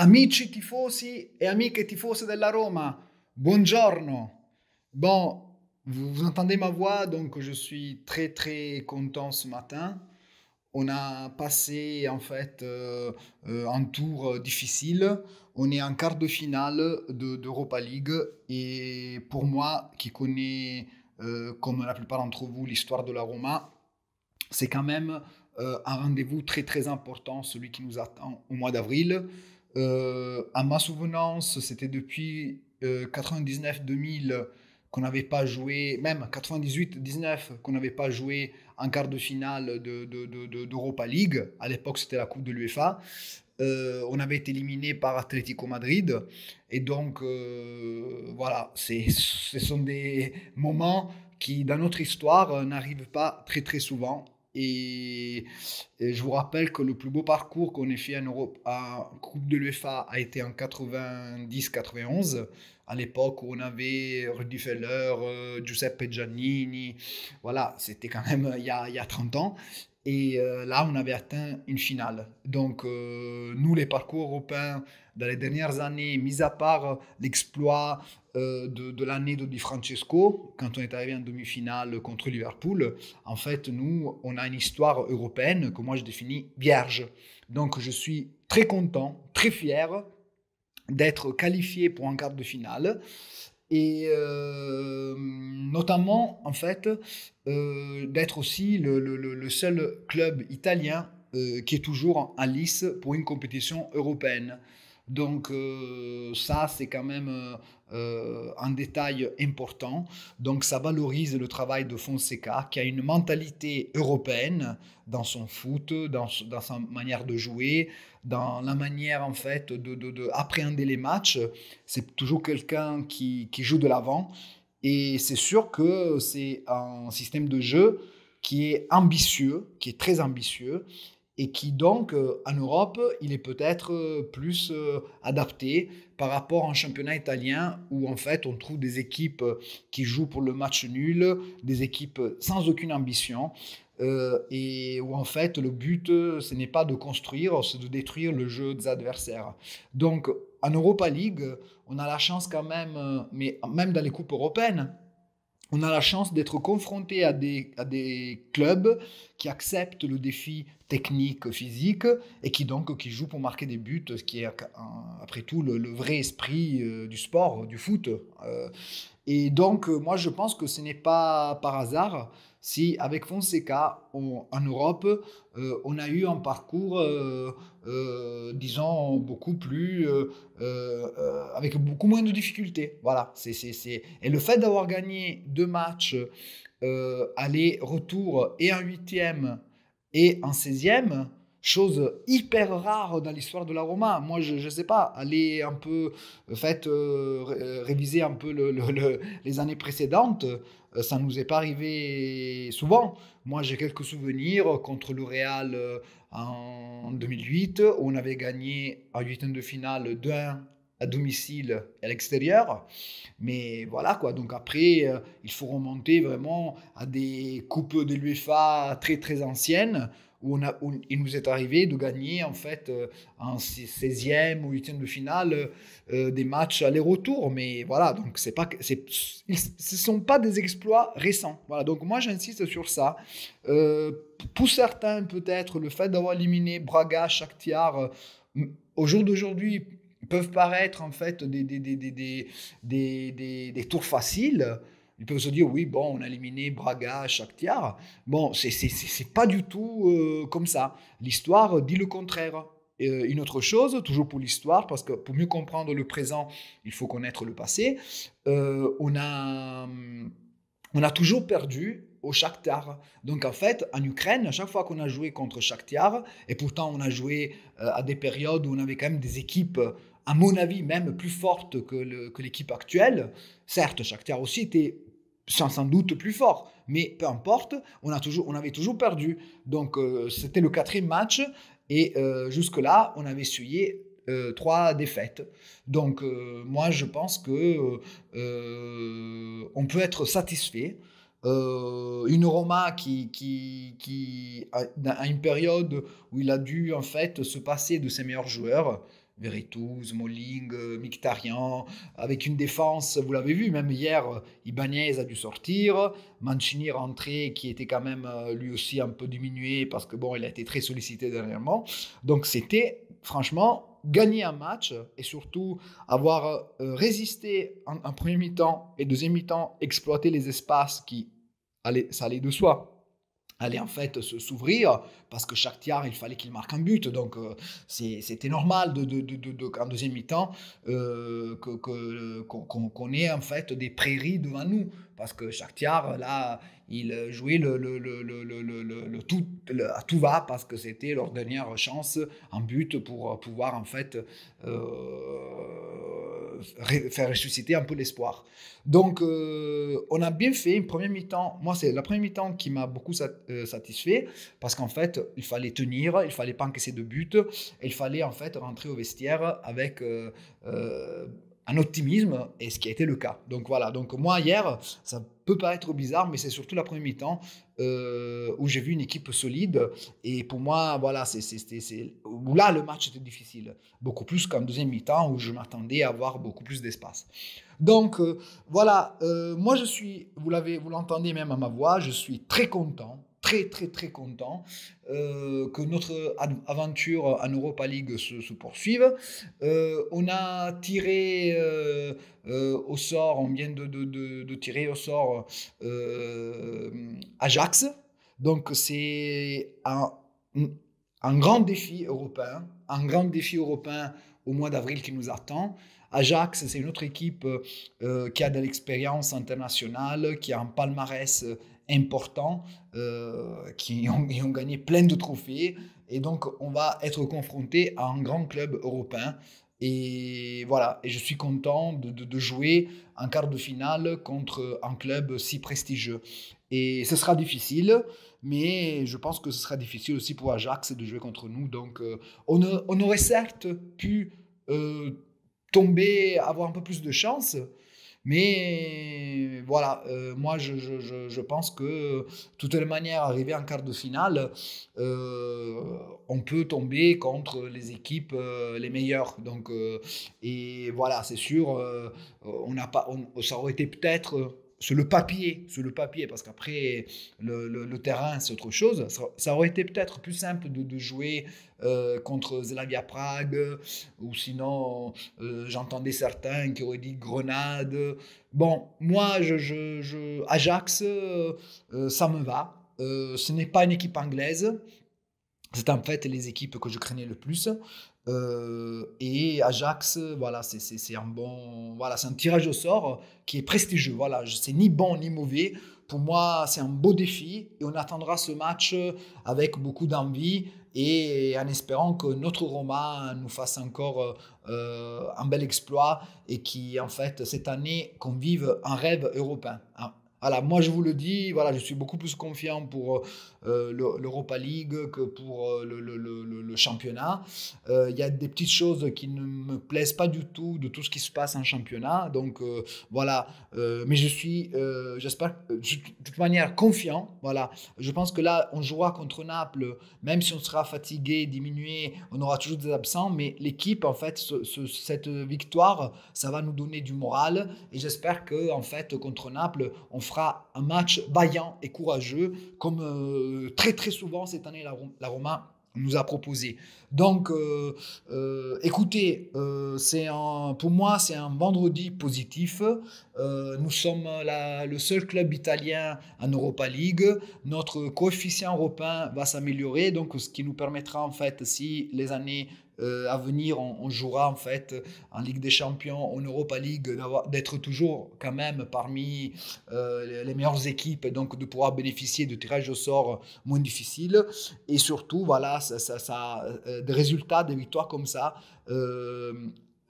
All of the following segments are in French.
Amici tifosi et amiche tifose della Roma, buongiorno. Bon, vous entendez ma voix, donc je suis très très content ce matin. On a passé en fait euh, euh, un tour euh, difficile. On est en quart de finale d'Europa League et pour moi, qui connais comme la plupart d'entre vous l'histoire de la Roma, c'est quand même un rendez-vous très très important, celui qui nous attend au mois d'avril. Euh, à ma souvenance, c'était depuis euh, 99-2000 qu'on n'avait pas joué, même 98-19, qu'on n'avait pas joué en quart de finale d'Europa de, de, League. À l'époque, c'était la Coupe de l'UEFA. Euh, on avait été éliminé par Atlético Madrid. Et donc, euh, voilà, ce sont des moments qui, dans notre histoire, n'arrivent pas très très souvent. Et, je vous rappelle que le plus beau parcours qu'on ait fait en Europe, à Coupe de l'UEFA, a été en 90-91, à l'époque où on avait Rudy Feller, euh, Giuseppe Giannini. Voilà, c'était quand même il euh, y, il y a 30 ans. Et euh, là, on avait atteint une finale. Donc, euh, nous, les parcours européens, dans les dernières années, mis à part euh, l'exploit de, de l'année de Di Francesco, quand on est arrivé en demi-finale contre Liverpool, en fait, nous, on a une histoire européenne que moi, je définis vierge. Donc, je suis très content, très fier d'être qualifié pour un quart de finale et euh, notamment en fait euh, d'être aussi le, seul club italien euh, qui est toujours en lice pour une compétition européenne. Donc euh, ça, c'est quand même euh, euh, un détail important. Donc ça valorise le travail de Fonseca, qui a une mentalité européenne dans son foot, dans, sa manière de jouer, dans la manière en fait de, appréhender les matchs. C'est toujours quelqu'un qui joue de l'avant. Et c'est sûr que c'est un système de jeu qui est ambitieux, qui est très ambitieux et qui donc euh, en Europe, il est peut-être euh, plus euh, adapté par rapport un championnat italien où en fait on trouve des équipes qui jouent pour le match nul, des équipes sans aucune ambition. et où en fait le but ce n'est pas de construire, c'est de détruire le jeu des adversaires. Donc en Europa League, on a la chance quand même, mais même dans les coupes européennes, on a la chance d'être confronté à des, à des clubs qui accepte le défi technique, physique, et qui donc qui joue pour marquer des buts, ce qui est euh, après tout le, vrai esprit euh, du sport, du foot. Euh, et donc moi je pense que ce n'est pas par hasard si avec Fonseca en Europe on a eu un parcours disons beaucoup plus avec beaucoup moins de difficultés. Voilà, c'est et le fait d'avoir gagné deux matchs euh, aller-retour et un huitième et un seizième, chose hyper rare dans l'histoire de la Roma. Moi, je ne sais pas, aller un peu, euh, faites, euh, réviser un peu les années précédentes, ça ne nous est pas arrivé souvent. Moi, j'ai quelques souvenirs contre le Real en 2008, on avait gagné en huitième de finale d'un à domicile et à l'extérieur. Mais voilà quoi. Donc après, euh, il faut remonter vraiment à des coupes de l'UEFA très très anciennes où, on a, où il nous est arrivé de gagner en fait euh, en 16e ou 8e de finale euh, des matchs aller-retour. Mais voilà, donc c'est pas, c'est, ce sont pas des exploits récents. Voilà, donc moi j'insiste sur ça. pour certains peut-être le fait d'avoir éliminé Braga, Shakhtar au jour d'aujourd'hui peuvent paraître en fait des, des, des, des tours faciles. Ils peuvent se dire, oui, bon, on a éliminé Braga, Shakhtar. Bon, c'est pas du tout euh, comme ça. L'histoire dit le contraire. Euh, une autre chose, toujours pour l'histoire, parce que pour mieux comprendre le présent, il faut connaître le passé. Euh, on, a, on a toujours perdu au Shakhtar. Donc en fait, en Ukraine, à chaque fois qu'on a joué contre Shakhtar, et pourtant on a joué à des périodes où on avait quand même des équipes à mon avis, même plus forte que l'équipe actuelle. Certes, Shakhtar aussi était sans, sans, doute plus fort. Mais peu importe, on, avait toujours perdu. Donc euh, c'était le quatrième match et euh, jusque-là, on avait suivi euh, trois défaites. Donc moi, je pense que on peut être satisfait. une Roma qui, qui, une période où il a dû en fait se passer de ses meilleurs joueurs, Veretout, Molling, euh, Mictarian, avec une défense, vous l'avez vu, même hier, euh, Ibanez a dû sortir, Mancini rentré, qui était quand même euh, lui aussi un peu diminué, parce que bon, il a été très sollicité dernièrement. Donc c'était, franchement, gagner un match, et surtout avoir résisté en, premier mi-temps et deuxième mi-temps, exploiter les espaces qui allaient, ça allait de soi allait en fait se s'ouvrir parce que chaque tiers, il fallait qu'il marque un but. Donc euh, c'était normal de, en deuxième mi-temps euh, qu'on que, ait en fait des prairies devant nous parce que chaque tiers, là, il jouait le, le, tout, à tout va parce que c'était leur dernière chance en but pour pouvoir en fait euh, faire ressusciter un peu l'espoir. Donc, euh, on a bien fait une première mi-temps. Moi, c'est la première mi-temps qui m'a beaucoup euh, satisfait parce qu'en fait, il fallait tenir, il fallait pas encaisser de but, il fallait en fait rentrer au vestiaire avec euh, un optimisme, et ce qui a été le cas. Donc voilà, donc moi hier, ça peut paraître bizarre, mais c'est surtout la première mi-temps euh, où j'ai vu une équipe solide, et pour moi, voilà, c'est là le match était difficile, beaucoup plus qu'en deuxième mi-temps où je m'attendais à avoir beaucoup plus d'espace. Donc euh, voilà, euh, moi je suis, vous l'avez, vous l'entendez même à ma voix, je suis très content très très très content euh, que notre aventure en Europa League se, poursuive. Euh, on a tiré euh, au sort, on vient de, de, tirer au sort Ajax. Donc c'est un, grand défi européen, un grand défi européen au mois d'avril qui nous attend. Ajax, c'est une autre équipe qui a de l'expérience internationale, qui a un palmarès importants euh, qui ont, ont, gagné plein de trophées. Et donc, on va être confronté à un grand club européen. Et voilà, et je suis content de, jouer en quart de finale contre un club si prestigieux. Et ce sera difficile, mais je pense que ce sera difficile aussi pour Ajax de jouer contre nous. Donc, euh, on, on, aurait certes pu euh, tomber, avoir un peu plus de chance, mais euh, voilà, euh, moi je, pense que de toute manière, arrivé en quart de finale, euh, on peut tomber contre les équipes les meilleures. Donc, et voilà, c'est sûr, on n'a pas, ça aurait été peut-être sur le papier, sur le papier, parce qu'après le, terrain c'est autre chose. Ça, aurait été peut-être plus simple de, jouer euh, contre Zlavia Prague, euh, ou sinon euh, j'entendais certains qui auraient dit Grenade. Bon, moi je, Ajax, ça me va. ce n'est pas une équipe anglaise c'est en fait les équipes que je craignais le plus. Euh, et Ajax, voilà, c'est un bon, voilà, c'est un tirage au sort qui est prestigieux. Voilà, c'est ni bon ni mauvais. Pour moi, c'est un beau défi et on attendra ce match avec beaucoup d'envie et en espérant que notre Roma nous fasse encore euh, un bel exploit et qui, en fait, cette année, qu'on vive un rêve européen, ah, voilà, moi je vous le dis, voilà, je suis beaucoup plus confiant pour euh, euh, l'Europa League que pour euh, le, le, le, championnat. Il y a des petites choses qui ne me plaisent pas du tout de tout ce qui se passe en championnat. Donc voilà, mais je suis, j'espère, de toute manière confiant. Voilà, je pense que là on jouera contre Naples, même si on sera fatigué, diminué, on aura toujours des absents, mais l'équipe en fait, cette victoire, ça va nous donner du moral et j'espère que en fait contre Naples, on fera un match vaillant et courageux, comme euh, très très souvent cette année la, Roma nous a proposé. Donc, euh, euh, écoutez, c'est pour moi, c'est un vendredi positif. nous sommes le seul club italien en Europa League. Notre coefficient européen va s'améliorer, donc ce qui nous permettra en fait, si les années euh, à venir, on, jouera en fait en Ligue des Champions, en Europa League, d'être toujours quand même parmi euh, les meilleures équipes, donc de pouvoir bénéficier de tirages au sort moins difficiles. Et surtout, voilà, ça, ça, euh, des résultats, des victoires comme ça.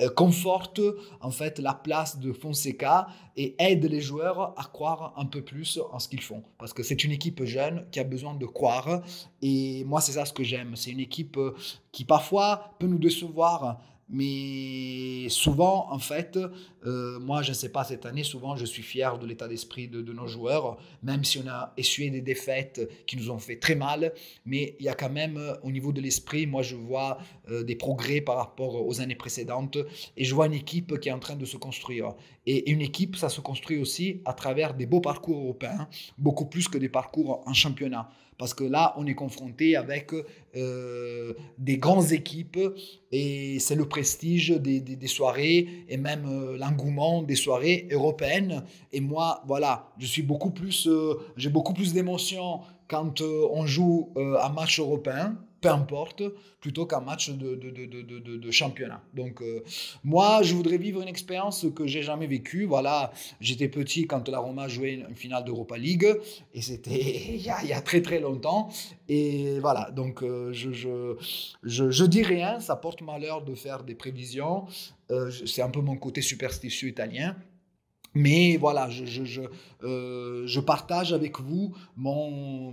Euh, conforte en fait la place de Fonseca et aide les joueurs à croire un peu plus en ce qu'ils font parce que c'est une équipe jeune qui a besoin de croire et moi c'est ça ce que j'aime c'est une équipe euh, qui parfois peut nous décevoir mais souvent, en fait, euh, moi, je ne sais pas cette année, souvent, je suis fier de l'état d'esprit de, nos joueurs, même si on a essuyé des défaites qui nous ont fait très mal. Mais il y a quand même, euh, au niveau de l'esprit, moi, je vois euh, des progrès par rapport aux années précédentes. Et je vois une équipe qui est en train de se construire. Et une équipe, ça se construit aussi à travers des beaux parcours européens, beaucoup plus que des parcours en championnat. Parce que là, on est confronté avec euh, des grandes équipes et c'est le prestige des, des, soirées et même euh, l'engouement des soirées européennes. Et moi, voilà, je suis beaucoup plus, euh, j'ai beaucoup plus d'émotions quand on joue un match européen peu importe, plutôt qu'un match de, de, championnat. Donc, euh, moi, je voudrais vivre une expérience que j'ai jamais vécue. Voilà, j'étais petit quand la Roma jouait une finale d'Europa League, et c'était il y, a très très longtemps. Et voilà, donc euh, je, je, dis rien, ça porte malheur de faire des prévisions. Euh, c'est un peu mon côté superstitieux italien. Mais voilà, je, je, partage avec vous mon,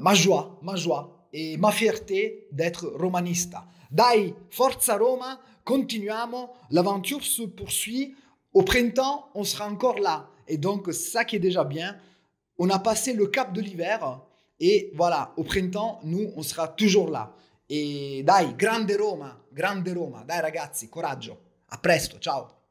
ma joie, ma joie et ma fierté d'être romanista. Dai, forza Roma, continuiamo, l'aventure se poursuit. Au printemps, on sera encore là. Et donc, ça qui est déjà bien, on a passé le cap de l'hiver. Et voilà, au printemps, nous, on sera toujours là. Et dai, grande Roma, grande Roma. Dai ragazzi, coraggio. A presto, ciao.